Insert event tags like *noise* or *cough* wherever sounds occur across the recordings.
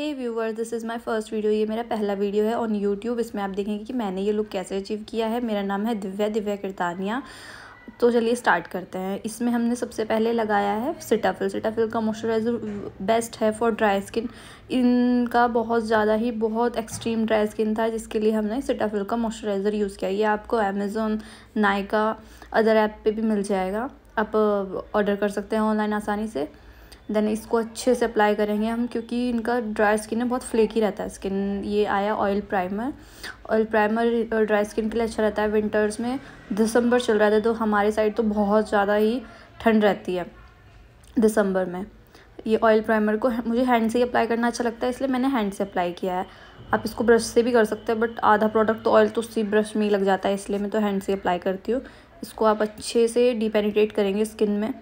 hey viewer this is my first video ये मेरा पहला वीडियो है ऑन यूट्यूब इसमें आप देखेंगे कि मैंने ये लुक कैसे अचीव किया है मेरा नाम है दिव्या दिव्या किरतानिया तो चलिए स्टार्ट करते हैं इसमें हमने सबसे पहले लगाया है सिटाफिल सिटाफिल का मॉइस्चराइज़र बेस्ट है फॉर ड्राई स्किन इनका बहुत ज़्यादा ही बहुत एक्सट्रीम ड्राई स्किन था जिसके लिए हमने सिटाफिल का मॉइस्चराइज़र यूज़ किया ये आपको अमेज़ोन नाइका अदर ऐप पर भी मिल जाएगा आप ऑर्डर कर सकते हैं ऑनलाइन आसानी से देन इसको अच्छे से अप्लाई करेंगे हम क्योंकि इनका ड्राई स्किन है बहुत फ्लेकी रहता है स्किन ये आया oil primer oil primer dry skin के लिए अच्छा रहता है विंटर्स में दिसंबर चल रहा था तो हमारे साइड तो बहुत ज़्यादा ही ठंड रहती है दिसंबर में ये ऑयल प्राइमर को मुझे हैंड से ही अप्लाई करना अच्छा लगता है इसलिए मैंने हैंड से अप्लाई किया है आप इसको ब्रश से भी कर सकते हैं बट आधा प्रोडक्ट तो ऑयल तो उसी ब्रश में ही लग जाता है इसलिए मैं तो हैंड से अप्लाई करती हूँ इसको आप अच्छे से डीपेनिट्रेट करेंगे स्किन में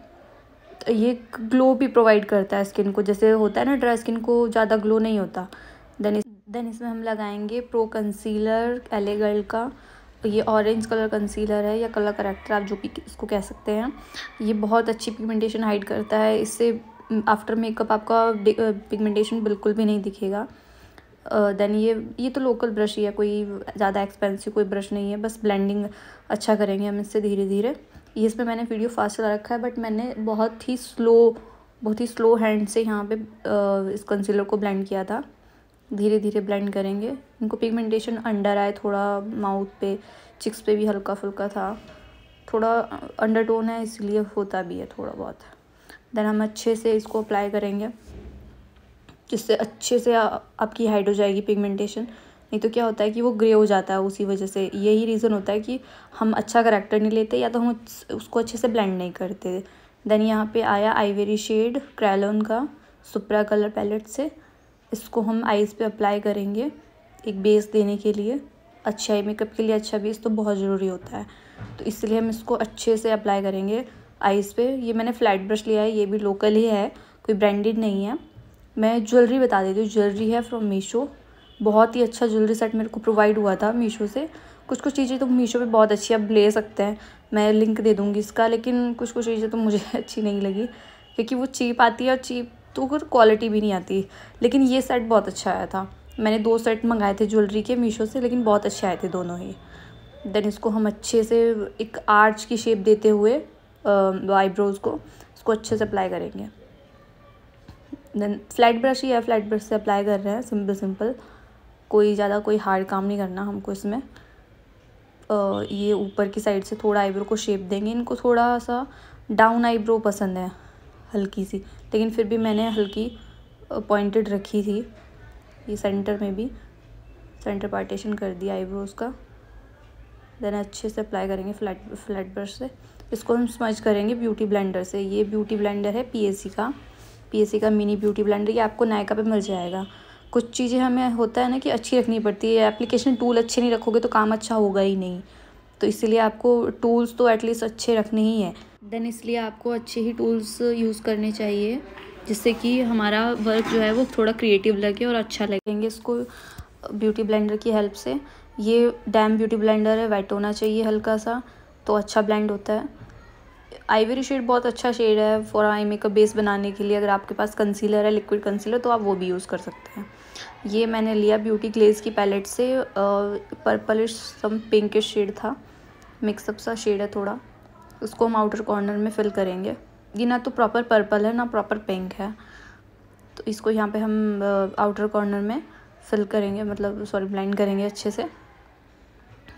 ये ग्लो भी प्रोवाइड करता है स्किन को जैसे होता है ना ड्राई स्किन को ज़्यादा ग्लो नहीं होता देन इस देन इसमें हम लगाएंगे प्रो कंसीलर एलेगल का ये ऑरेंज कलर कंसीलर है या कलर करेक्टर आप जो भी इसको कह सकते हैं ये बहुत अच्छी पिगमेंटेशन हाइड करता है इससे आफ्टर मेकअप आपका पिगमेंटेशन बिल्कुल भी नहीं दिखेगा देन uh, ये ये तो लोकल ब्रश ही है कोई ज़्यादा एक्सपेंसिव कोई ब्रश नहीं है बस ब्लेंडिंग अच्छा करेंगे हम इससे धीरे धीरे ये पर मैंने वीडियो फास्ट चला रखा है बट मैंने बहुत ही स्लो बहुत ही स्लो हैंड से यहाँ पे इस कंसीलर को ब्लेंड किया था धीरे धीरे ब्लेंड करेंगे इनको पिगमेंटेशन अंडर आए थोड़ा माउथ पे चिक्स पे भी हल्का फुल्का था थोड़ा अंडरटोन है इसलिए होता भी है थोड़ा बहुत देन हम अच्छे से इसको अप्लाई करेंगे जिससे अच्छे से आ, आपकी हाइड हो जाएगी पिगमेंटेशन नहीं तो क्या होता है कि वो ग्रे हो जाता है उसी वजह से यही रीज़न होता है कि हम अच्छा करेक्टर नहीं लेते या तो हम उसको अच्छे से ब्लेंड नहीं करते देन यहाँ पे आया आईवेरी शेड क्रैलोन का सुप्रा कलर पैलेट से इसको हम आइज़ पे अप्लाई करेंगे एक बेस देने के लिए अच्छा आई मेकअप के लिए अच्छा बेस तो बहुत ज़रूरी होता है तो इसलिए हम इसको अच्छे से अप्लाई करेंगे आइज़ पे ये मैंने फ्लैट ब्रश लिया है ये भी लोकल ही है कोई ब्रांडेड नहीं है मैं ज्वेलरी बता देती हूँ ज्वेलरी है फ्रॉम मीशो बहुत ही अच्छा ज्वेलरी सेट मेरे को प्रोवाइड हुआ था मीशो से कुछ कुछ चीज़ें तो मीशो पे बहुत अच्छी आप ले सकते हैं मैं लिंक दे दूँगी इसका लेकिन कुछ कुछ चीज़ें तो मुझे *laughs* अच्छी नहीं लगी क्योंकि वो चीप आती है और चीप तो फिर क्वालिटी भी नहीं आती लेकिन ये सेट बहुत अच्छा आया था मैंने दो सेट मंगाए थे ज्वेलरी के मीशो से लेकिन बहुत अच्छे आए थे दोनों ही देन इसको हम अच्छे से एक आर्च की शेप देते हुए आईब्रोज़ को इसको अच्छे से अप्लाई करेंगे देन फ्लैट ब्रश ही है फ्लैट ब्रश से अप्लाई कर रहे हैं सिंपल सिंपल कोई ज़्यादा कोई हार्ड काम नहीं करना हमको इसमें ये ऊपर की साइड से थोड़ा आईब्रो को शेप देंगे इनको थोड़ा सा डाउन आईब्रो पसंद है हल्की सी लेकिन फिर भी मैंने हल्की पॉइंटेड रखी थी ये सेंटर में भी सेंटर पार्टीशन कर दिया आईब्रोज़ का देन अच्छे से अप्लाई करेंगे फ्लैट फ्लैट ब्रश से इसको हम स्मच करेंगे ब्यूटी ब्लेंडर से ये ब्यूटी ब्लेंडर है पीएसी का पीएसी का मिनी ब्यूटी ब्लेंडर ये आपको नायका पे मिल जाएगा कुछ चीज़ें हमें होता है ना कि अच्छी रखनी पड़ती है एप्लीकेशन टूल अच्छे नहीं रखोगे तो काम अच्छा होगा ही नहीं तो इसलिए आपको टूल्स तो एटलीस्ट अच्छे रखने ही हैं देन इसलिए आपको अच्छे ही टूल्स यूज़ करने चाहिए जिससे कि हमारा वर्क जो है वो थोड़ा क्रिएटिव लगे और अच्छा लगेंगे इसको ब्यूटी ब्लेंडर की हेल्प से ये डैम ब्यूटी ब्लेंडर है वाइट होना चाहिए हल्का सा तो अच्छा ब्लेंड होता है आईवेरी शेड बहुत अच्छा शेड है फॉर आई मेकअप बेस बनाने के लिए अगर आपके पास कंसीलर है लिक्विड कंसीलर तो आप वो भी यूज़ कर सकते हैं ये मैंने लिया ब्यूटी ग्लेज की पैलेट से पर्पलिश सम पिंकिश शेड था मिक्सअप सा शेड है थोड़ा उसको हम आउटर कॉर्नर में फिल करेंगे ये ना तो प्रॉपर पर्पल है ना प्रॉपर पिंक है तो इसको यहाँ पे हम आउटर कॉर्नर में फिल करेंगे मतलब सॉरी ब्लाइंड करेंगे अच्छे से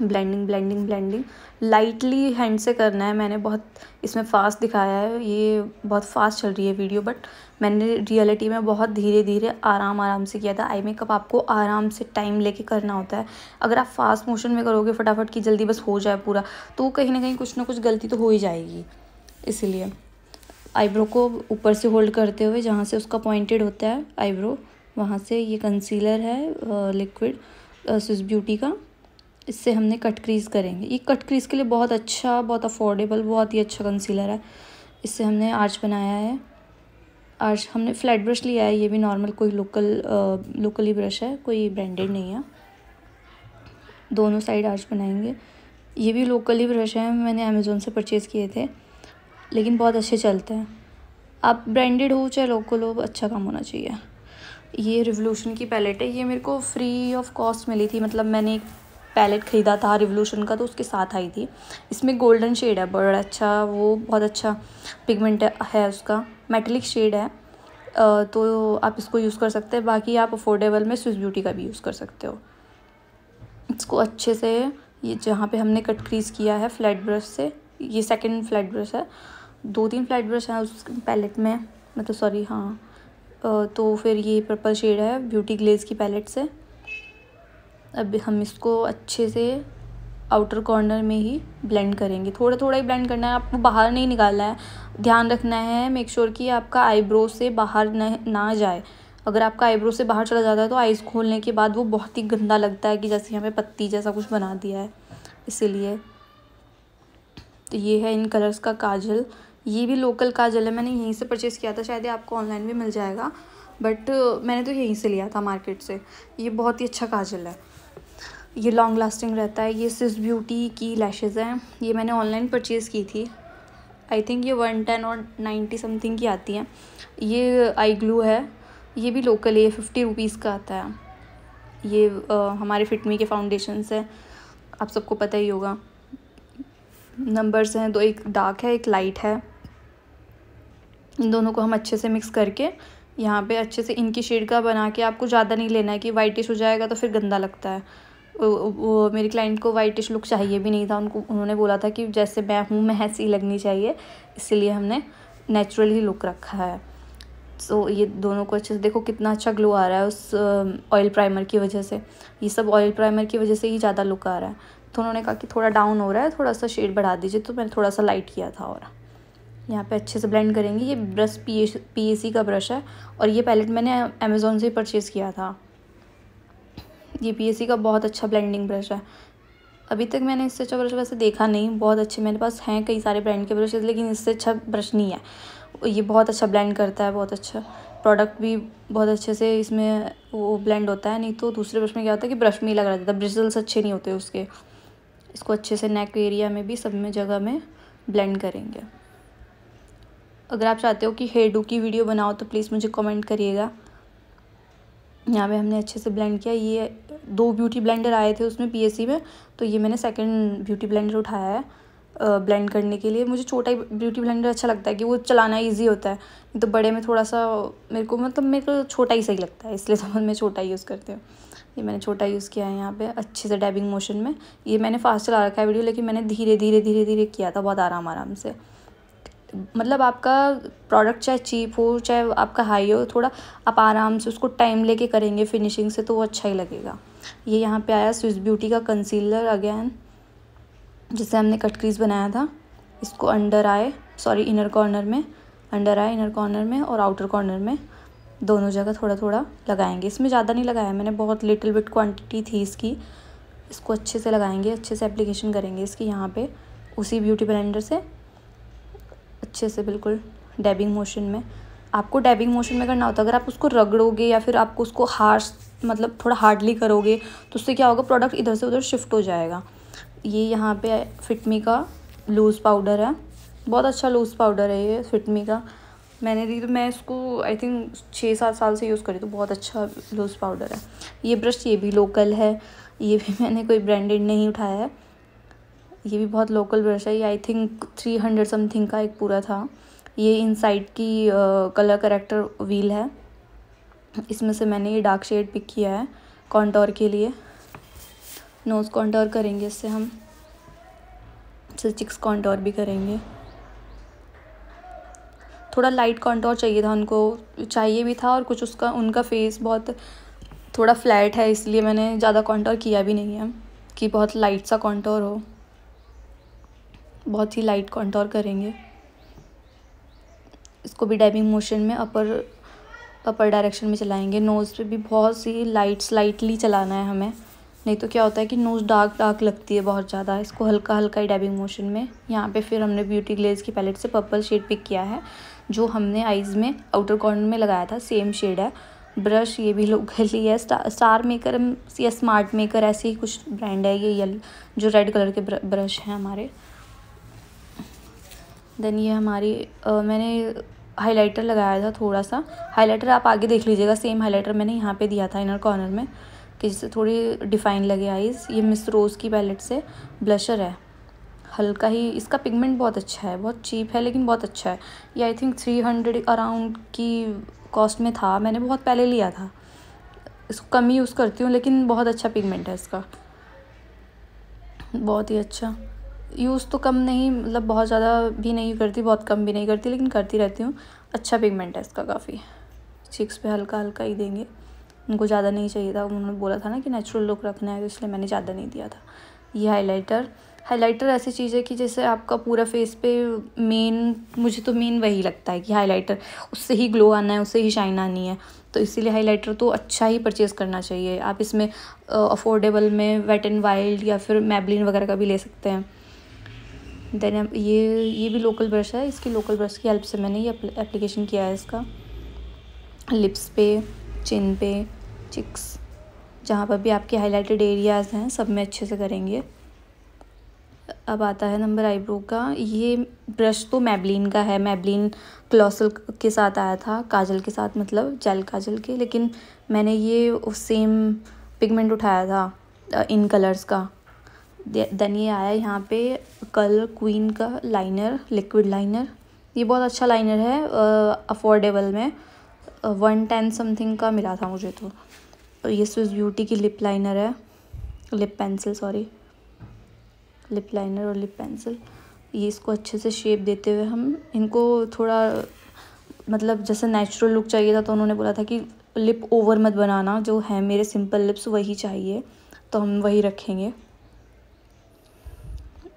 blending blending blending lightly hand से करना है मैंने बहुत इसमें फ़ास्ट दिखाया है ये बहुत फास्ट चल रही है वीडियो बट मैंने रियलिटी में बहुत धीरे धीरे आराम आराम से किया था आई मेकअप आपको आराम से टाइम लेके करना होता है अगर आप फास्ट मोशन में करोगे फटाफट की जल्दी बस हो जाए पूरा तो कहीं ना कहीं कुछ ना कुछ गलती तो हो ही जाएगी इसीलिए आईब्रो को ऊपर से होल्ड करते हुए जहाँ से उसका पॉइंटेड होता है आईब्रो वहाँ से ये कंसीलर है लिक्विड स्विस ब्यूटी का इससे हमने कट क्रीज करेंगे ये कट क्रीज के लिए बहुत अच्छा बहुत अफोर्डेबल बहुत ही अच्छा कंसीलर है इससे हमने आर्च बनाया है आर्च हमने फ्लैट ब्रश लिया है ये भी नॉर्मल कोई लोकल लोकली ब्रश है कोई ब्रांडेड नहीं है दोनों साइड आर्च बनाएंगे ये भी लोकली ब्रश है मैंने अमेज़ोन से परचेज़ किए थे लेकिन बहुत अच्छे चलते हैं आप ब्रांडेड हो चाहे लोकल हो अच्छा काम होना चाहिए ये रिवोल्यूशन की पैलेट है ये मेरे को फ्री ऑफ कॉस्ट मिली थी मतलब मैंने एक पैलेट ख़रीदा था रिवोल्यूशन का तो उसके साथ आई थी इसमें गोल्डन शेड है बड़ा अच्छा वो बहुत अच्छा पिगमेंट है उसका मेटलिक शेड है तो आप इसको यूज़ कर सकते हैं बाकी आप अफोर्डेबल में स्विस ब्यूटी का भी यूज़ कर सकते हो इसको अच्छे से ये जहाँ पे हमने कट क्रीज किया है फ्लैट ब्रश से ये सेकंड फ्लैट ब्रश है दो तीन फ्लैट ब्रश हैं उस पैलेट में मतलब सॉरी हाँ तो फिर ये पर्पल शेड है ब्यूटी ग्लेज की पैलेट से अब हम इसको अच्छे से आउटर कॉर्नर में ही ब्लेंड करेंगे थोड़ा थोड़ा ही ब्लेंड करना है आपको बाहर नहीं निकालना है ध्यान रखना है मेक श्योर sure कि आपका आईब्रो से बाहर न ना जाए अगर आपका आईब्रो से बाहर चला जाता है तो आइज़ खोलने के बाद वो बहुत ही गंदा लगता है कि जैसे हमें पत्ती जैसा कुछ बना दिया है इसीलिए तो ये है इन कलर्स का काजल ये भी लोकल काजल है मैंने यहीं से परचेज़ किया था शायद ये आपको ऑनलाइन भी मिल जाएगा बट मैंने तो यहीं से लिया था मार्केट से ये बहुत ही अच्छा काजल है ये लॉन्ग लास्टिंग रहता है ये सिस ब्यूटी की लैशेज़ हैं ये मैंने ऑनलाइन परचेज़ की थी आई थिंक ये वन टेन और नाइन्टी समथिंग की आती हैं ये आई ग्लू है ये भी लोकल है फिफ्टी रुपीज़ का आता है ये आ, हमारे फिटमी के फाउंडेशन है आप सबको पता ही होगा नंबर्स हैं दो एक डार्क है एक लाइट है इन दोनों को हम अच्छे से मिक्स करके यहाँ पे अच्छे से इनकी शेड का बना के आपको ज़्यादा नहीं लेना है कि वाइटिश हो जाएगा तो फिर गंदा लगता है वो मेरे क्लाइंट को वाइटिश लुक चाहिए भी नहीं था उनको उन्होंने बोला था कि जैसे मैं हूँ मैं ऐसी लगनी चाहिए इसीलिए हमने नेचुरल ही लुक रखा है सो so, ये दोनों को अच्छे से देखो कितना अच्छा ग्लो आ रहा है उस ऑयल प्राइमर की वजह से ये सब ऑयल प्राइमर की वजह से ही ज़्यादा लुक आ रहा है तो उन्होंने कहा कि थोड़ा डाउन हो रहा है थोड़ा सा शेड बढ़ा दीजिए तो मैंने थोड़ा सा लाइट किया था और यहाँ पे अच्छे से ब्लेंड करेंगे ये ब्रश पी का ब्रश है और ये पैलेट मैंने अमेज़ोन से ही परचेज़ किया था ये पी का बहुत अच्छा ब्लेंडिंग ब्रश है अभी तक मैंने इससे अच्छा ब्रश वैसे देखा नहीं बहुत अच्छे मेरे पास हैं कई सारे ब्रांड के ब्रशेज़ लेकिन इससे अच्छा ब्रश नहीं है ये बहुत अच्छा ब्लेंड करता है बहुत अच्छा प्रोडक्ट भी बहुत अच्छे से इसमें वो ब्लेंड होता है नहीं तो दूसरे ब्रश में क्या होता है कि ब्रश में ही लगा रहता था ब्रिजल्स अच्छे नहीं होते उसके इसको अच्छे से नेक एरिया में भी सब में जगह में ब्लेंड करेंगे अगर आप चाहते हो कि हेडू की वीडियो बनाओ तो प्लीज़ मुझे कमेंट करिएगा यहाँ पे हमने अच्छे से ब्लेंड किया ये दो ब्यूटी ब्लेंडर आए थे उसमें पीएससी में तो ये मैंने सेकंड ब्यूटी ब्लेंडर उठाया है ब्लेंड करने के लिए मुझे छोटा ब्यूटी ब्लेंडर अच्छा लगता है कि वो चलाना इजी होता है तो बड़े में थोड़ा सा मेरे को मतलब मेरे को छोटा ही सही लगता है इसलिए समझ तो *laughs* मैं छोटा यूज़ करती हूँ ये मैंने छोटा यूज़ किया है यहाँ पे अच्छे से डैबिंग मोशन में ये मैंने फास्ट चला रखा है वीडियो लेकिन मैंने धीरे धीरे धीरे धीरे किया था बहुत आराम आराम से मतलब आपका प्रोडक्ट चाहे चीप हो चाहे आपका हाई हो थोड़ा आप आराम से उसको टाइम लेके करेंगे फिनिशिंग से तो वो अच्छा ही लगेगा ये यहाँ पे आया स्विस ब्यूटी का कंसीलर अगैन जिससे हमने कट क्रीज बनाया था इसको under eye sorry inner corner में अंडर आए इनर कॉर्नर में और आउटर कॉर्नर में दोनों जगह थोड़ा थोड़ा लगाएंगे इसमें ज़्यादा नहीं लगाया मैंने बहुत लिटिल बिट क्वान्टिटी थी इसकी इसको अच्छे से लगाएंगे अच्छे से एप्लीकेशन करेंगे इसकी यहाँ पे उसी ब्यूटी ब्लेंडर से अच्छे से बिल्कुल डैबिंग मोशन में आपको डैबिंग मोशन में करना होता है अगर आप उसको रगड़ोगे या फिर आपको उसको हार्श मतलब थोड़ा हार्डली करोगे तो उससे क्या होगा प्रोडक्ट इधर से उधर शिफ्ट हो जाएगा ये यहाँ पे फिटमी का लूज़ पाउडर है बहुत अच्छा लूज़ पाउडर है ये फिटमी का मैंने दी तो मैं इसको आई थिंक छः सात साल से यूज़ करी तो बहुत अच्छा लूज़ पाउडर है ये ब्रश ये भी लोकल है ये भी *laughs* मैंने कोई ब्रांडेड नहीं उठाया है ये भी बहुत लोकल ब्रश है ये I think three hundred something का एक पूरा था ये इनसाइड की कलर करेक्टर व्हील है इसमें से मैंने ये डार्क शेड पिक किया है कॉन्टोर के लिए नोज़ कॉन्टोर करेंगे इससे हम इससे चिक्स कॉन्टोर भी करेंगे थोड़ा लाइट कॉन्टोर चाहिए था उनको चाहिए भी था और कुछ उसका उनका फेस बहुत थोड़ा फ्लैट है इसलिए मैंने ज़्यादा कॉन्टोर किया भी नहीं है कि बहुत लाइट सा कॉन्टोर हो बहुत ही लाइट कॉन्टोर करेंगे इसको भी डाइविंग मोशन में अपर अपर डायरेक्शन में चलाएंगे नोज़ पे भी बहुत सी लाइट स्लाइटली चलाना है हमें नहीं तो क्या होता है कि नोज़ डार्क डार्क लगती है बहुत ज़्यादा इसको हल्का हल्का ही डाइविंग मोशन में यहाँ पे फिर हमने ब्यूटी ग्लेज की पैलेट से पर्पल शेड पिक किया है जो हमने आइज़ में आउटर कॉर्नर में लगाया था सेम शेड है ब्रश ये भी लोग है स्टार मेकर या स्मार्ट मेकर ऐसे ही कुछ ब्रांड है ये यल जो रेड कलर के ब्रश हैं हमारे देन ये हमारी आ, मैंने हाइलाइटर लगाया था थोड़ा सा हाइलाइटर आप आगे देख लीजिएगा सेम हाइलाइटर मैंने यहाँ पे दिया था इनर कॉर्नर में कि जिससे थोड़ी डिफाइन लगे आईज़ ये मिस रोज़ की पैलेट से ब्लशर है हल्का ही इसका पिगमेंट बहुत अच्छा है बहुत चीप है लेकिन बहुत अच्छा है ये I think three hundred around की कॉस्ट में था मैंने बहुत पहले लिया था इसको कम यूज़ करती हूँ लेकिन बहुत अच्छा पिगमेंट है इसका बहुत ही अच्छा यूज़ तो कम नहीं मतलब बहुत ज़्यादा भी नहीं करती बहुत कम भी नहीं करती लेकिन करती रहती हूँ अच्छा पिगमेंट है इसका काफ़ी चिक्स पे हल्का हल्का ही देंगे उनको ज़्यादा नहीं चाहिए था उन्होंने बोला था ना कि नेचुरल लुक रखना है तो इसलिए मैंने ज़्यादा नहीं दिया था ये हाइलाइटर हाइलाइटर ऐसी चीज़ है कि जैसे आपका पूरा फेस पे मेन मुझे तो मेन वही लगता है कि हाइलाइटर उससे ही ग्लो आना है उससे ही शाइन आनी है तो इसीलिए हाइलाइटर तो अच्छा ही परचेज़ करना चाहिए आप इसमें अफोर्डेबल में वेट एंड वाइल्ड या फिर मैबलिन वगैरह का भी ले सकते हैं देन um, ये ये भी लोकल ब्रश है इसकी लोकल ब्रश की हेल्प से मैंने ये एप्लीकेशन किया है इसका लिप्स पे चिन पे चिक्स जहाँ पर भी आपके हाईलाइटेड एरियाज़ हैं सब में अच्छे से करेंगे अब आता है नंबर आईब्रो का ये ब्रश तो मैबलिन का है मैबलिन क्लॉसल के साथ आया था काजल के साथ मतलब जेल काजल के लेकिन मैंने ये सेम पिगमेंट उठाया था इन uh, कलर्स का देन ये आया यहाँ पे कल क्वीन का लाइनर लिक्विड लाइनर ये बहुत अच्छा लाइनर है अफोर्डेबल में वन टेन समथिंग का मिला था मुझे तो ये स्विस ब्यूटी की लिप लाइनर है lip pencil sorry lip liner और लिप पेंसिल ये इसको अच्छे से शेप देते हुए हम इनको थोड़ा मतलब जैसे नेचुरल लुक चाहिए था तो उन्होंने बोला था कि लिप ओवर मत बनाना जो है मेरे सिंपल लिप्स वही चाहिए तो हम वही रखेंगे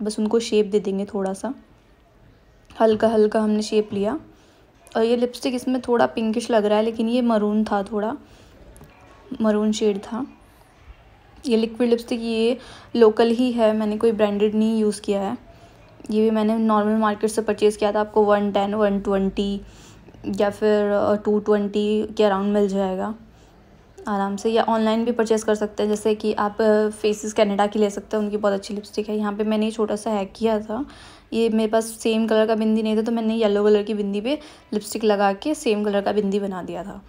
बस उनको शेप दे देंगे थोड़ा सा हल्का हल्का हमने शेप लिया और ये लिपस्टिक इसमें थोड़ा पिंकिश लग रहा है लेकिन ये मरून था थोड़ा मरून शेड था ये लिक्विड लिपस्टिक ये लोकल ही है मैंने कोई ब्रांडेड नहीं यूज़ किया है ये भी मैंने नॉर्मल मार्केट से परचेज़ किया था आपको वन टेन वन ट्वेंटी या फिर टू uh, ट्वेंटी के अराउंड मिल जाएगा आराम से या ऑनलाइन भी परचेज़ कर सकते हैं जैसे कि आप फेसिस कैनेडा की ले सकते हैं उनकी बहुत अच्छी लिपस्टिक है यहाँ पे मैंने छोटा सा हैक किया था ये मेरे पास सेम कलर का बिंदी नहीं था तो मैंने येलो कलर की बिंदी पे लिपस्टिक लगा के सेम कलर का बिंदी बना दिया था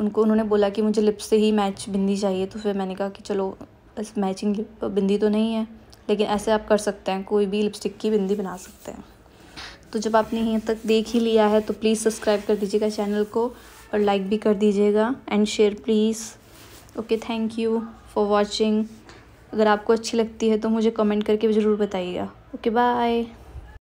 उनको उन्होंने बोला कि मुझे लिप से ही मैच बिंदी चाहिए तो फिर मैंने कहा कि चलो इस मैचिंग लिप बिंदी तो नहीं है लेकिन ऐसे आप कर सकते हैं कोई भी लिपस्टिक की बिंदी बना सकते हैं तो जब आपने यहाँ तक देख ही लिया है तो प्लीज़ सब्सक्राइब कर दीजिएगा चैनल को और लाइक भी कर दीजिएगा and share please okay thank you for watching अगर आपको अच्छी लगती है तो मुझे कमेंट करके ज़रूर बताइएगा ओके बाय